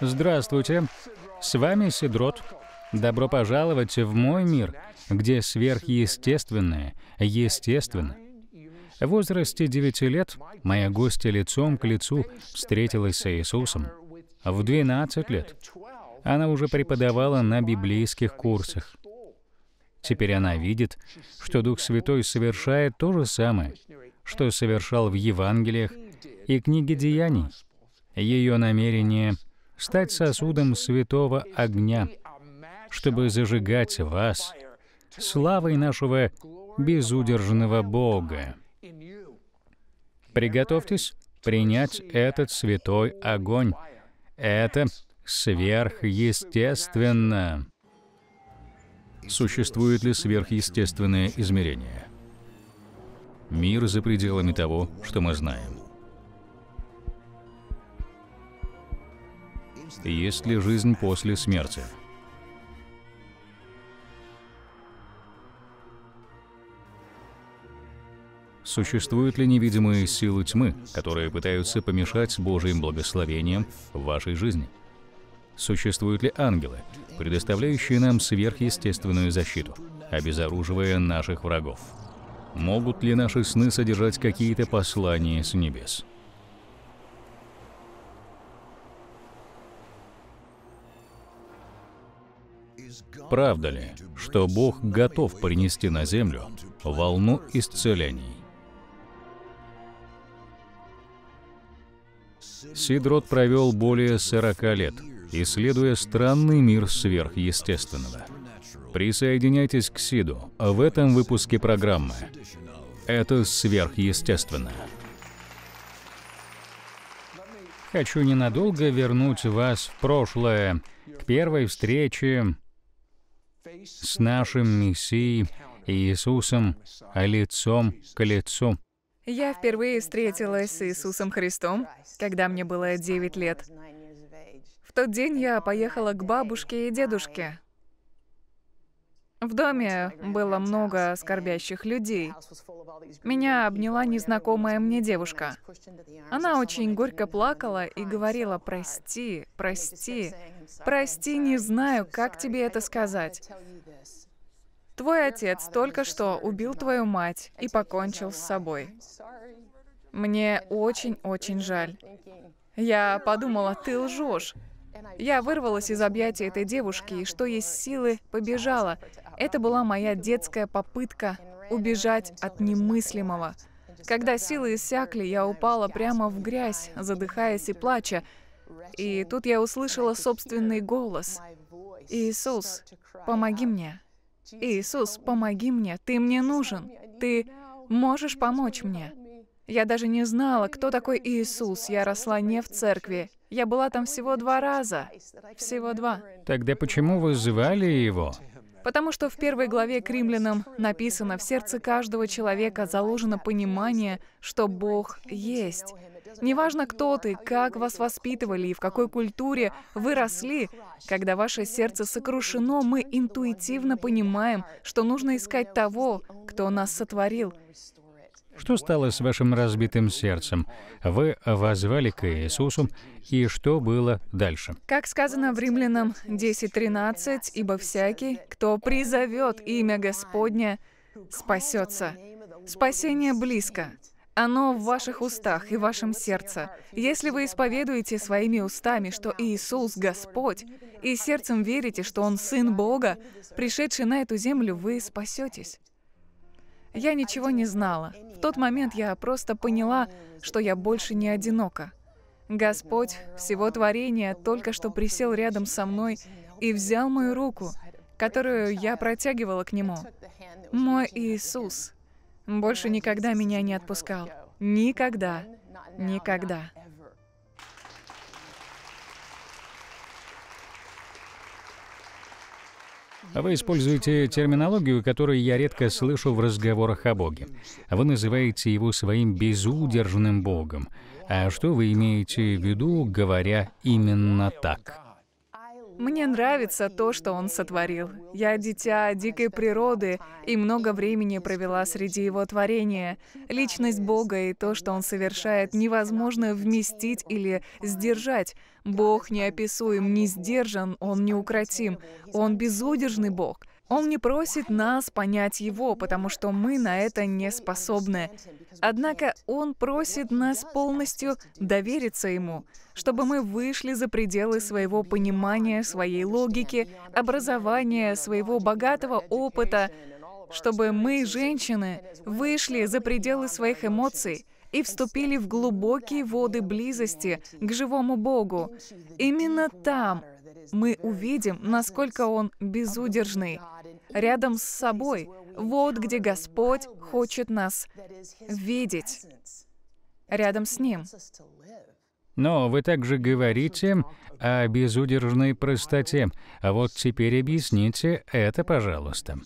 Здравствуйте! С вами Сидрот. Добро пожаловать в мой мир, где сверхъестественное естественно. В возрасте 9 лет моя гостья лицом к лицу встретилась с Иисусом. В 12 лет она уже преподавала на библейских курсах. Теперь она видит, что Дух Святой совершает то же самое, что совершал в Евангелиях и книге Деяний. Ее намерение стать сосудом святого огня, чтобы зажигать вас славой нашего безудержного Бога. Приготовьтесь принять этот святой огонь. Это сверхъестественно. Существует ли сверхъестественное измерение? Мир за пределами того, что мы знаем. Есть ли жизнь после смерти? Существуют ли невидимые силы тьмы, которые пытаются помешать Божьим благословениям в вашей жизни? Существуют ли ангелы, предоставляющие нам сверхъестественную защиту, обезоруживая наших врагов? Могут ли наши сны содержать какие-то послания с небес? Правда ли, что Бог готов принести на землю волну исцелений? Сидрот провел более 40 лет, исследуя странный мир сверхъестественного. Присоединяйтесь к Сиду в этом выпуске программы. Это сверхъестественно. Хочу ненадолго вернуть вас в прошлое, к первой встрече с нашим Мессией Иисусом а лицом к лицу. Я впервые встретилась с Иисусом Христом, когда мне было 9 лет. В тот день я поехала к бабушке и дедушке, в доме было много скорбящих людей. Меня обняла незнакомая мне девушка. Она очень горько плакала и говорила, прости, прости, прости, не знаю, как тебе это сказать. Твой отец только что убил твою мать и покончил с собой. Мне очень-очень жаль. Я подумала, ты лжешь. Я вырвалась из объятий этой девушки и, что есть силы, побежала. Это была моя детская попытка убежать от немыслимого. Когда силы иссякли, я упала прямо в грязь, задыхаясь и плача. И тут я услышала собственный голос. «Иисус, помоги мне! Иисус, помоги мне! Ты мне нужен! Ты можешь помочь мне!» Я даже не знала, кто такой Иисус. Я росла не в церкви. Я была там всего два раза. Всего два. Тогда почему вы звали его? Потому что в первой главе к римлянам написано, в сердце каждого человека заложено понимание, что Бог есть. Неважно, кто ты, как вас воспитывали и в какой культуре вы росли, когда ваше сердце сокрушено, мы интуитивно понимаем, что нужно искать того, кто нас сотворил, что стало с вашим разбитым сердцем? Вы возвали к Иисусу, и что было дальше? Как сказано в Римлянам 10.13, «Ибо всякий, кто призовет имя Господня, спасется». Спасение близко. Оно в ваших устах и в вашем сердце. Если вы исповедуете своими устами, что Иисус — Господь, и сердцем верите, что Он — Сын Бога, пришедший на эту землю, вы спасетесь. Я ничего не знала. В тот момент я просто поняла, что я больше не одинока. Господь всего творения только что присел рядом со мной и взял мою руку, которую я протягивала к Нему. Мой Иисус больше никогда меня не отпускал. Никогда. Никогда. А вы используете терминологию, которую я редко слышу в разговорах о Боге. Вы называете его своим безудержным Богом. А что вы имеете в виду, говоря именно так? Мне нравится то, что он сотворил. Я дитя дикой природы и много времени провела среди его творения. Личность Бога и то, что он совершает, невозможно вместить или сдержать. Бог неописуем, не сдержан, он неукротим. Он безудержный Бог. Он не просит нас понять Его, потому что мы на это не способны. Однако Он просит нас полностью довериться Ему, чтобы мы вышли за пределы своего понимания, своей логики, образования, своего богатого опыта, чтобы мы, женщины, вышли за пределы своих эмоций и вступили в глубокие воды близости к живому Богу. Именно там мы увидим, насколько Он безудержный, рядом с собой. Вот где Господь хочет нас видеть рядом с Ним. Но вы также говорите о безудержной простоте. А вот теперь объясните это, пожалуйста.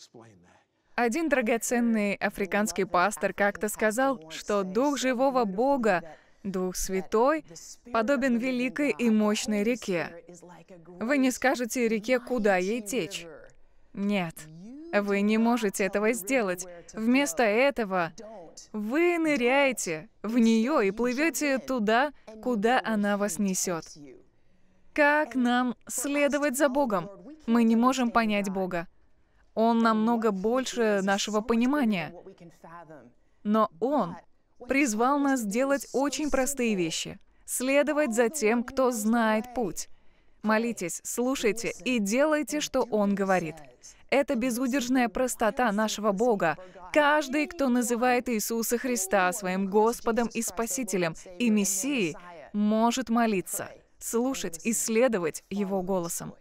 Один драгоценный африканский пастор как-то сказал, что Дух живого Бога, Дух Святой, подобен великой и мощной реке. Вы не скажете реке, куда ей течь. Нет, вы не можете этого сделать. Вместо этого вы ныряете в нее и плывете туда, куда она вас несет. Как нам следовать за Богом? Мы не можем понять Бога. Он намного больше нашего понимания. Но Он призвал нас делать очень простые вещи. Следовать за тем, кто знает путь. Молитесь, слушайте и делайте, что Он говорит. Это безудержная простота нашего Бога. Каждый, кто называет Иисуса Христа своим Господом и Спасителем и Мессией, может молиться, слушать и следовать Его голосом.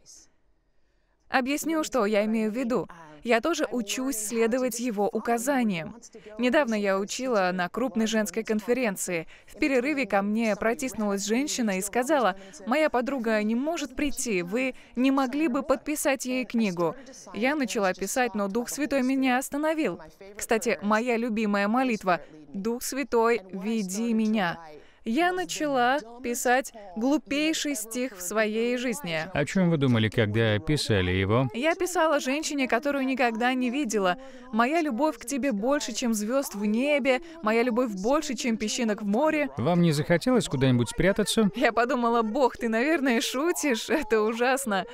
Объясню, что я имею в виду. Я тоже учусь следовать его указаниям. Недавно я учила на крупной женской конференции. В перерыве ко мне протиснулась женщина и сказала, «Моя подруга не может прийти, вы не могли бы подписать ей книгу». Я начала писать, но Дух Святой меня остановил. Кстати, моя любимая молитва «Дух Святой, веди меня» я начала писать глупейший стих в своей жизни. О чем вы думали, когда писали его? Я писала женщине, которую никогда не видела. «Моя любовь к тебе больше, чем звезд в небе, моя любовь больше, чем песчинок в море». Вам не захотелось куда-нибудь спрятаться? Я подумала, бог, ты, наверное, шутишь, это ужасно.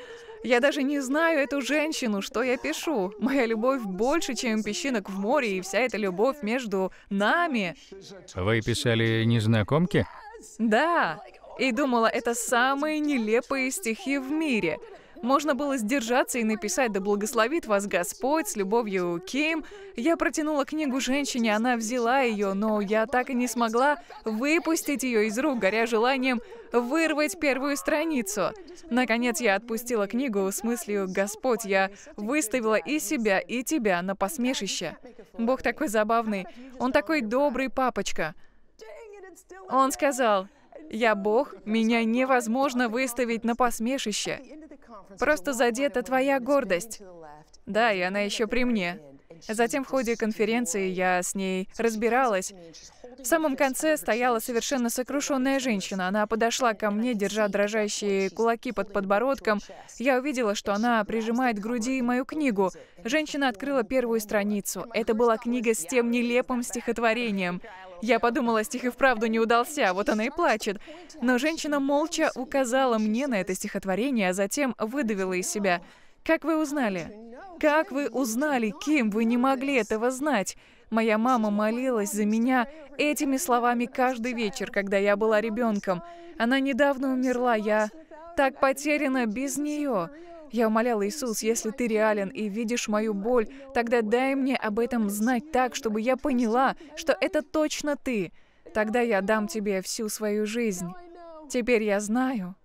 Я даже не знаю эту женщину, что я пишу. Моя любовь больше, чем песчинок в море, и вся эта любовь между нами. Вы писали незнакомки? Да. И думала, это самые нелепые стихи в мире. Можно было сдержаться и написать «Да благословит вас Господь, с любовью Ким». Я протянула книгу женщине, она взяла ее, но я так и не смогла выпустить ее из рук, горя желанием вырвать первую страницу. Наконец я отпустила книгу с мыслью «Господь, я выставила и себя, и тебя на посмешище». Бог такой забавный, Он такой добрый папочка. Он сказал, «Я Бог, меня невозможно выставить на посмешище». Просто задета твоя гордость. Да, и она еще при мне. Затем в ходе конференции я с ней разбиралась. В самом конце стояла совершенно сокрушенная женщина. Она подошла ко мне, держа дрожащие кулаки под подбородком. Я увидела, что она прижимает к груди мою книгу. Женщина открыла первую страницу. Это была книга с тем нелепым стихотворением. Я подумала, стих и вправду не удался, вот она и плачет. Но женщина молча указала мне на это стихотворение, а затем выдавила из себя. Как вы узнали? Как вы узнали, Ким? Вы не могли этого знать. Моя мама молилась за меня этими словами каждый вечер, когда я была ребенком. Она недавно умерла, я так потеряна без нее. Я умолял Иисус, если ты реален и видишь мою боль, тогда дай мне об этом знать так, чтобы я поняла, что это точно ты. Тогда я дам тебе всю свою жизнь. Теперь я знаю.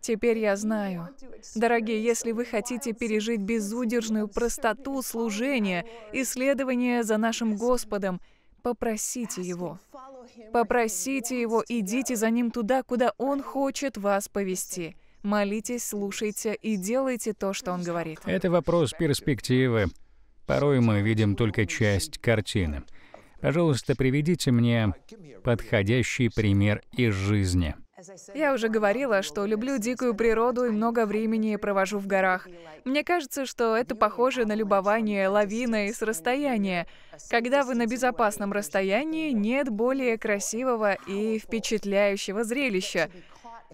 Теперь я знаю. Дорогие, если вы хотите пережить безудержную простоту служения, исследования за нашим Господом, попросите Его. Попросите Его, идите за Ним туда, куда Он хочет вас повести молитесь, слушайте и делайте то, что он говорит. Это вопрос перспективы. Порой мы видим только часть картины. Пожалуйста, приведите мне подходящий пример из жизни. Я уже говорила, что люблю дикую природу и много времени провожу в горах. Мне кажется, что это похоже на любование лавиной с расстояния. Когда вы на безопасном расстоянии, нет более красивого и впечатляющего зрелища.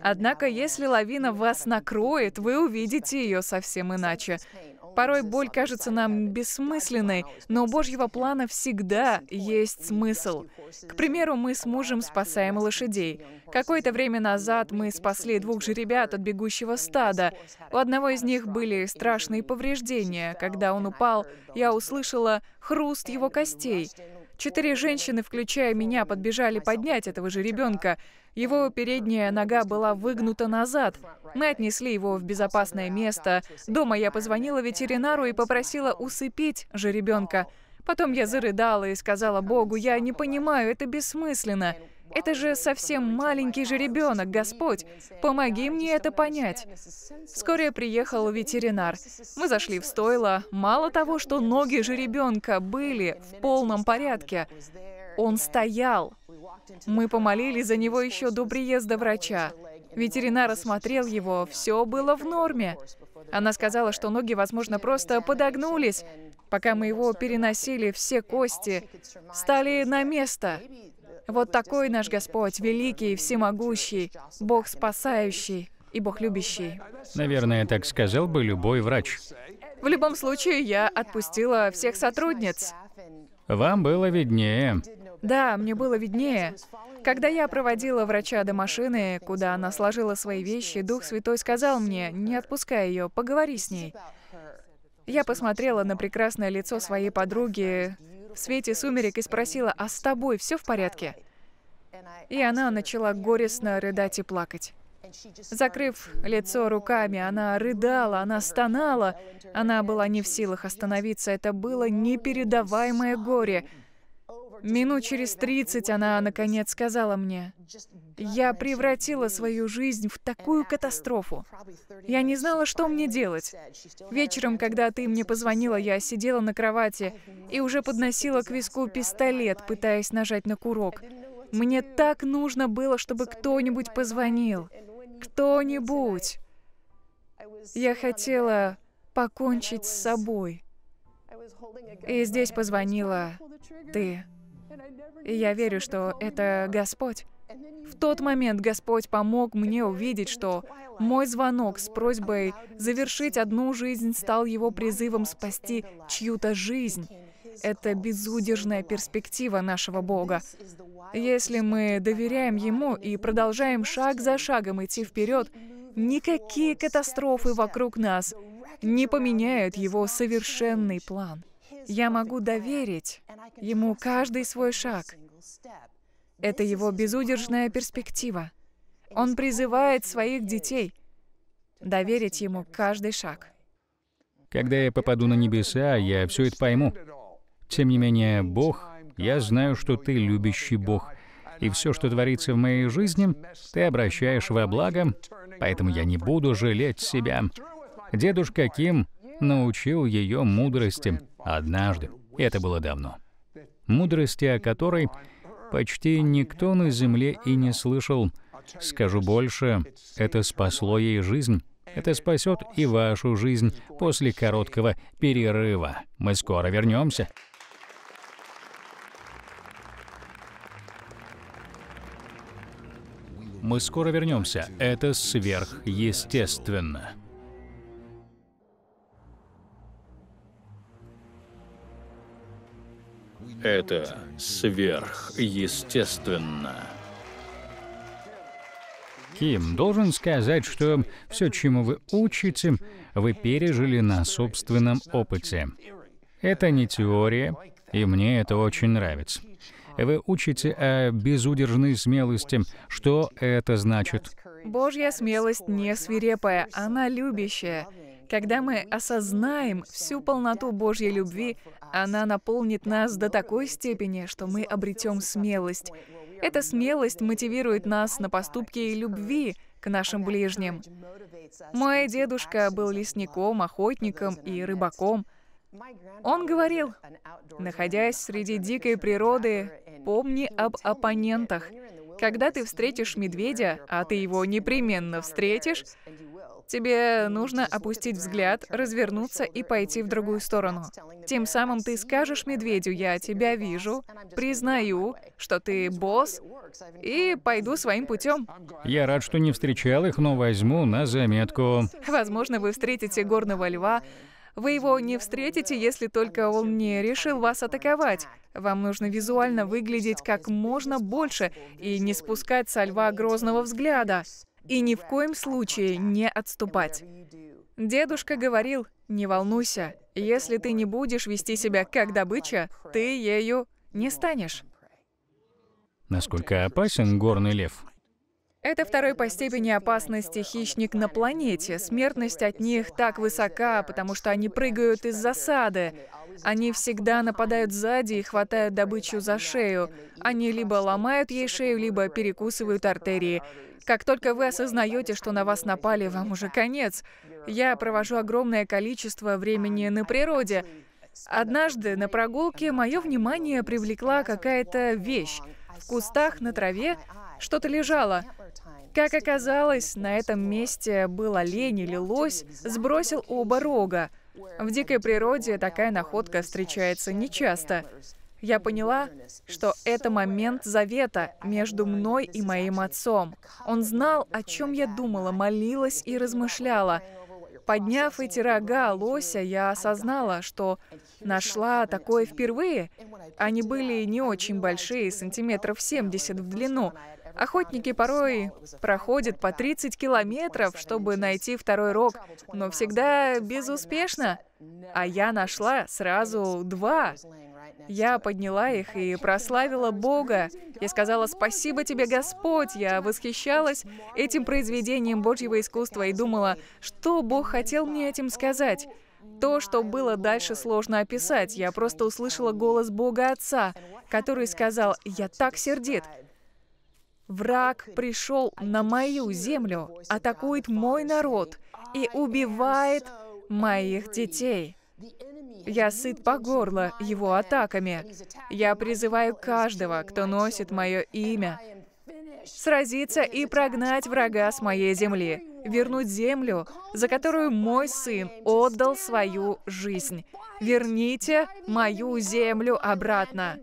Однако, если лавина вас накроет, вы увидите ее совсем иначе. Порой боль кажется нам бессмысленной, но у Божьего плана всегда есть смысл. К примеру, мы с мужем спасаем лошадей. Какое-то время назад мы спасли двух жеребят от бегущего стада. У одного из них были страшные повреждения. Когда он упал, я услышала хруст его костей. Четыре женщины, включая меня, подбежали поднять этого же ребенка. Его передняя нога была выгнута назад. Мы отнесли его в безопасное место. Дома я позвонила ветеринару и попросила усыпить же ребенка. Потом я зарыдала и сказала Богу, я не понимаю, это бессмысленно. Это же совсем маленький же ребенок, Господь. Помоги мне это понять. Вскоре приехал ветеринар. Мы зашли в стойло. Мало того, что ноги же ребенка были в полном порядке, он стоял. Мы помолились за него еще до приезда врача. Ветеринар осмотрел его, все было в норме. Она сказала, что ноги, возможно, просто подогнулись, пока мы его переносили, все кости стали на место. Вот такой наш Господь, великий, всемогущий, Бог спасающий и Бог любящий. Наверное, так сказал бы любой врач. В любом случае, я отпустила всех сотрудниц. Вам было виднее. Да, мне было виднее. Когда я проводила врача до машины, куда она сложила свои вещи, Дух Святой сказал мне, не отпускай ее, поговори с ней. Я посмотрела на прекрасное лицо своей подруги, в свете сумерек и спросила, «А с тобой все в порядке?» И она начала горестно рыдать и плакать. Закрыв лицо руками, она рыдала, она стонала. Она была не в силах остановиться. Это было непередаваемое горе. Минут через тридцать она, наконец, сказала мне, «Я превратила свою жизнь в такую катастрофу. Я не знала, что мне делать. Вечером, когда ты мне позвонила, я сидела на кровати и уже подносила к виску пистолет, пытаясь нажать на курок. Мне так нужно было, чтобы кто-нибудь позвонил. Кто-нибудь!» Я хотела покончить с собой. И здесь позвонила ты. И я верю, что это Господь. В тот момент Господь помог мне увидеть, что мой звонок с просьбой завершить одну жизнь стал его призывом спасти чью-то жизнь. Это безудержная перспектива нашего Бога. Если мы доверяем Ему и продолжаем шаг за шагом идти вперед, никакие катастрофы вокруг нас не поменяют Его совершенный план. Я могу доверить Ему каждый свой шаг. Это Его безудержная перспектива. Он призывает своих детей доверить Ему каждый шаг. Когда я попаду на небеса, я все это пойму. Тем не менее, Бог, я знаю, что Ты любящий Бог, и все, что творится в моей жизни, Ты обращаешь во благо, поэтому я не буду жалеть себя. Дедушка Ким научил ее мудрости однажды, и это было давно, мудрости о которой почти никто на земле и не слышал. Скажу больше, это спасло ей жизнь. Это спасет и вашу жизнь после короткого перерыва. Мы скоро вернемся. Мы скоро вернемся. Это сверхъестественно. Это сверхъестественно. Ким, должен сказать, что все, чему вы учите, вы пережили на собственном опыте. Это не теория, и мне это очень нравится. Вы учите о безудержной смелости. Что это значит? Божья смелость не свирепая, она любящая. Когда мы осознаем всю полноту Божьей любви, она наполнит нас до такой степени, что мы обретем смелость. Эта смелость мотивирует нас на поступки и любви, к нашим ближним. Мой дедушка был лесником, охотником и рыбаком. Он говорил, находясь среди дикой природы, помни об оппонентах. Когда ты встретишь медведя, а ты его непременно встретишь, Тебе нужно опустить взгляд, развернуться и пойти в другую сторону. Тем самым ты скажешь медведю, я тебя вижу, признаю, что ты босс, и пойду своим путем. Я рад, что не встречал их, но возьму на заметку. Возможно, вы встретите горного льва, вы его не встретите, если только он не решил вас атаковать. Вам нужно визуально выглядеть как можно больше и не спускать со льва грозного взгляда и ни в коем случае не отступать. Дедушка говорил, не волнуйся, если ты не будешь вести себя как добыча, ты ею не станешь. Насколько опасен горный лев? Это второй по степени опасности хищник на планете. Смертность от них так высока, потому что они прыгают из засады. Они всегда нападают сзади и хватают добычу за шею. Они либо ломают ей шею, либо перекусывают артерии. Как только вы осознаете, что на вас напали, вам уже конец. Я провожу огромное количество времени на природе. Однажды на прогулке мое внимание привлекла какая-то вещь. В кустах на траве что-то лежало. Как оказалось, на этом месте был олень или лось, сбросил оба рога. В дикой природе такая находка встречается нечасто. Я поняла, что это момент завета между мной и моим отцом. Он знал, о чем я думала, молилась и размышляла. Подняв эти рога лося, я осознала, что нашла такое впервые. Они были не очень большие, сантиметров 70 в длину. Охотники порой проходят по 30 километров, чтобы найти второй рог, но всегда безуспешно. А я нашла сразу два. Я подняла их и прославила Бога. Я сказала «Спасибо тебе, Господь!» Я восхищалась этим произведением Божьего искусства и думала, что Бог хотел мне этим сказать. То, что было дальше, сложно описать. Я просто услышала голос Бога Отца, который сказал «Я так сердит! Враг пришел на мою землю, атакует мой народ и убивает моих детей. Я сыт по горло его атаками. Я призываю каждого, кто носит мое имя, сразиться и прогнать врага с моей земли, вернуть землю, за которую мой сын отдал свою жизнь. Верните мою землю обратно.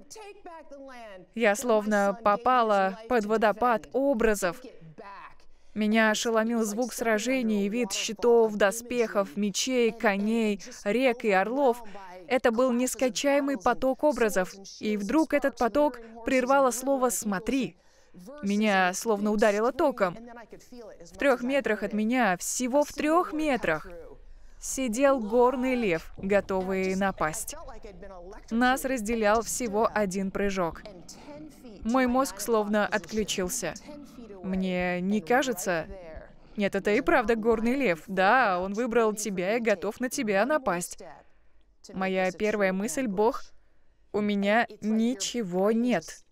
Я словно попала под водопад образов. Меня ошеломил звук сражений вид щитов, доспехов, мечей, коней, рек и орлов. Это был нескончаемый поток образов. И вдруг этот поток прервало слово «смотри». Меня словно ударило током. В трех метрах от меня, всего в трех метрах, сидел горный лев, готовый напасть. Нас разделял всего один прыжок. Мой мозг словно отключился. Мне не кажется... Нет, это и правда горный лев. Да, он выбрал тебя и готов на тебя напасть. Моя первая мысль — Бог, у меня ничего нет.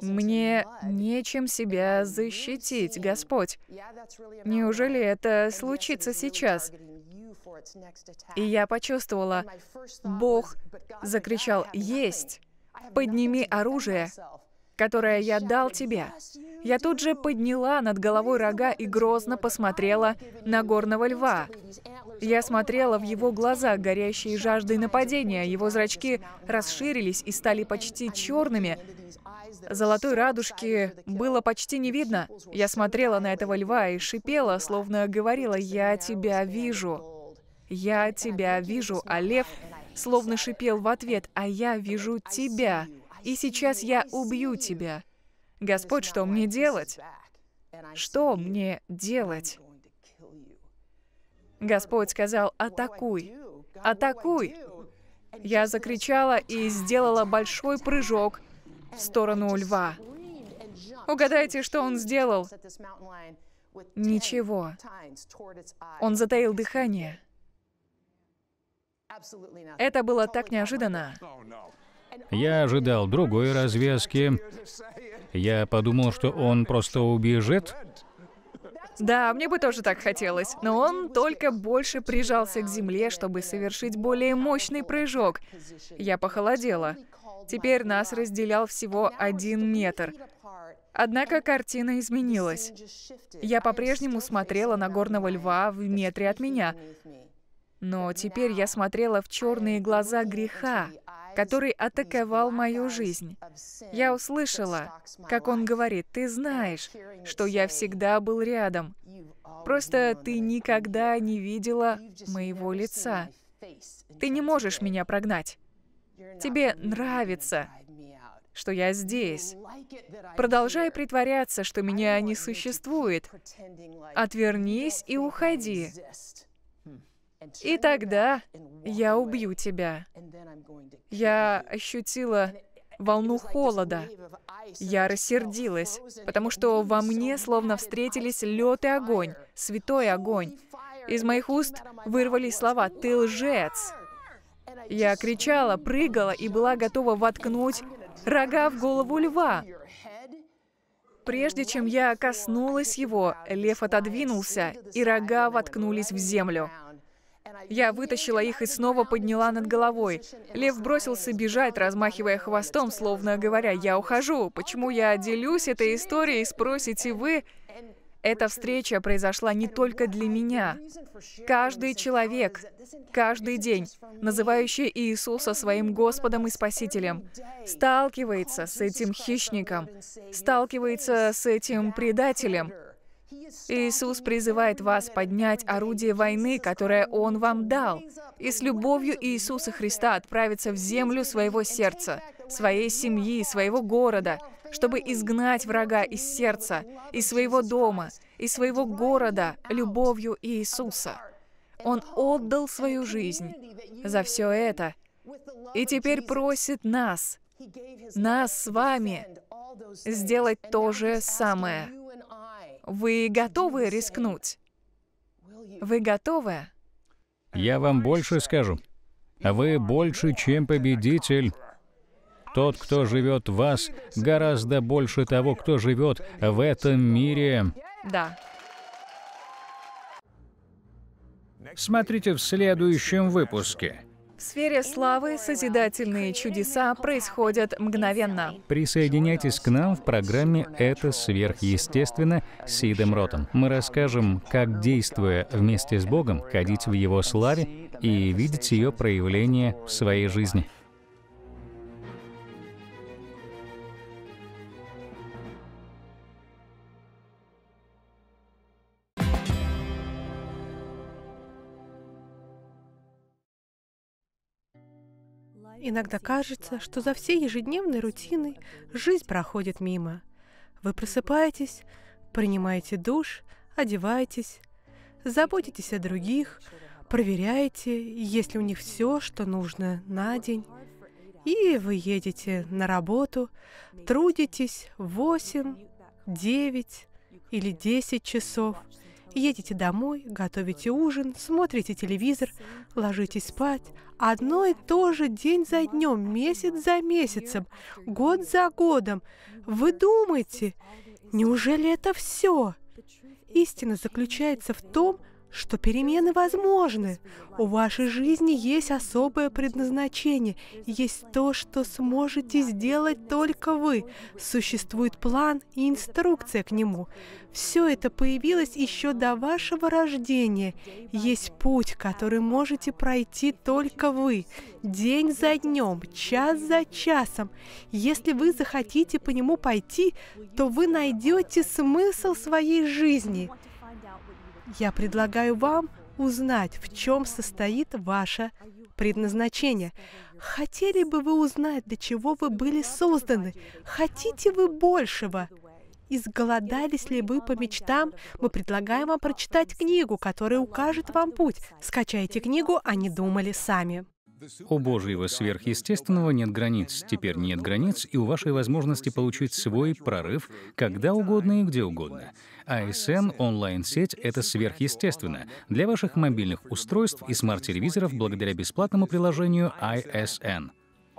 Мне нечем себя защитить, Господь. Неужели это случится сейчас? И я почувствовала, Бог закричал «Есть! Подними оружие, которое я дал тебе». Я тут же подняла над головой рога и грозно посмотрела на горного льва. Я смотрела в его глаза, горящие жаждой нападения. Его зрачки расширились и стали почти черными. Золотой радужки было почти не видно. Я смотрела на этого льва и шипела, словно говорила «Я тебя вижу». «Я тебя вижу», а лев словно шипел в ответ, «А я вижу тебя, и сейчас я убью тебя». Господь, что мне делать? Что мне делать? Господь сказал, «Атакуй! Атакуй!» Я закричала и сделала большой прыжок в сторону льва. Угадайте, что он сделал? Ничего. Он затаил дыхание. Это было так неожиданно. Oh, Я ожидал другой развязки. Я подумал, что он просто убежит. Да, мне бы тоже так хотелось. Но он только больше прижался к земле, чтобы совершить более мощный прыжок. Я похолодела. Теперь нас разделял всего один метр. Однако картина изменилась. Я по-прежнему смотрела на горного льва в метре от меня, но теперь я смотрела в черные глаза греха, который атаковал мою жизнь. Я услышала, как он говорит, «Ты знаешь, что я всегда был рядом. Просто ты никогда не видела моего лица. Ты не можешь меня прогнать. Тебе нравится, что я здесь. Продолжай притворяться, что меня не существует. Отвернись и уходи. И тогда я убью тебя. Я ощутила волну холода. Я рассердилась, потому что во мне словно встретились лед и огонь, святой огонь. Из моих уст вырвались слова «Ты лжец!». Я кричала, прыгала и была готова воткнуть рога в голову льва. Прежде чем я коснулась его, лев отодвинулся, и рога воткнулись в землю. Я вытащила их и снова подняла над головой. Лев бросился бежать, размахивая хвостом, словно говоря, «Я ухожу. Почему я делюсь этой историей?» Спросите вы. Эта встреча произошла не только для меня. Каждый человек, каждый день, называющий Иисуса своим Господом и Спасителем, сталкивается с этим хищником, сталкивается с этим предателем, Иисус призывает вас поднять орудие войны, которое Он вам дал, и с любовью Иисуса Христа отправиться в землю своего сердца, своей семьи, своего города, чтобы изгнать врага из сердца, из своего дома, из своего города любовью Иисуса. Он отдал свою жизнь за все это, и теперь просит нас, нас с вами, сделать то же самое. Вы готовы рискнуть? Вы готовы? Я вам больше скажу. Вы больше, чем победитель. Тот, кто живет в вас, гораздо больше того, кто живет в этом мире. Да. Смотрите в следующем выпуске. В сфере славы созидательные чудеса происходят мгновенно. Присоединяйтесь к нам в программе «Это сверхъестественно» с Сидом Ротом. Мы расскажем, как, действуя вместе с Богом, ходить в Его славе и видеть ее проявление в своей жизни. иногда кажется, что за всей ежедневной рутиной жизнь проходит мимо. Вы просыпаетесь, принимаете душ, одеваетесь, заботитесь о других, проверяете, есть ли у них все, что нужно на день. И вы едете на работу, трудитесь 8, 9 или 10 часов – Едете домой, готовите ужин, смотрите телевизор, ложитесь спать. Одно и то же день за днем, месяц за месяцем, год за годом. Вы думаете, неужели это все? Истина заключается в том, что перемены возможны. У вашей жизни есть особое предназначение, есть то, что сможете сделать только вы. Существует план и инструкция к нему. Все это появилось еще до вашего рождения. Есть путь, который можете пройти только вы, день за днем, час за часом. Если вы захотите по нему пойти, то вы найдете смысл своей жизни. Я предлагаю вам узнать, в чем состоит ваше предназначение. Хотели бы вы узнать, для чего вы были созданы? Хотите вы большего? Изголодались ли вы по мечтам? Мы предлагаем вам прочитать книгу, которая укажет вам путь. Скачайте книгу «Они думали сами». У Божьего сверхъестественного нет границ, теперь нет границ и у вашей возможности получить свой прорыв когда угодно и где угодно. ISN а онлайн-сеть — это сверхъестественно для ваших мобильных устройств и смарт-телевизоров благодаря бесплатному приложению ISN. А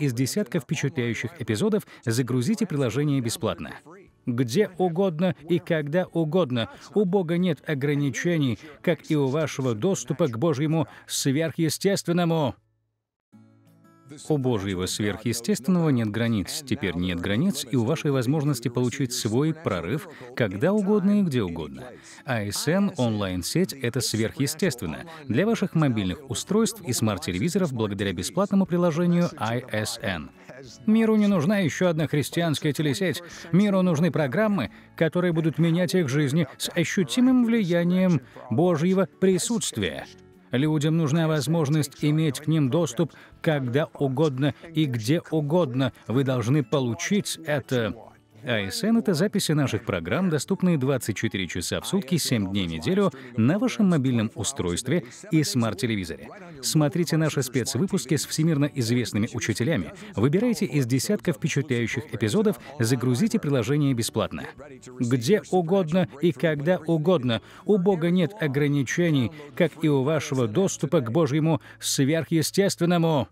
из десятков впечатляющих эпизодов загрузите приложение бесплатно. Где угодно и когда угодно. У Бога нет ограничений, как и у вашего доступа к Божьему сверхъестественному. У Божьего сверхъестественного нет границ, теперь нет границ и у вашей возможности получить свой прорыв когда угодно и где угодно. ISN а онлайн-сеть — это сверхъестественно для ваших мобильных устройств и смарт-телевизоров благодаря бесплатному приложению ISN. Миру не нужна еще одна христианская телесеть. Миру нужны программы, которые будут менять их жизни с ощутимым влиянием Божьего присутствия. Людям нужна возможность иметь к ним доступ когда угодно и где угодно. Вы должны получить это АСН — это записи наших программ, доступные 24 часа в сутки, 7 дней в неделю на вашем мобильном устройстве и смарт-телевизоре. Смотрите наши спецвыпуски с всемирно известными учителями, выбирайте из десятков впечатляющих эпизодов, загрузите приложение бесплатно. Где угодно и когда угодно. У Бога нет ограничений, как и у вашего доступа к Божьему сверхъестественному.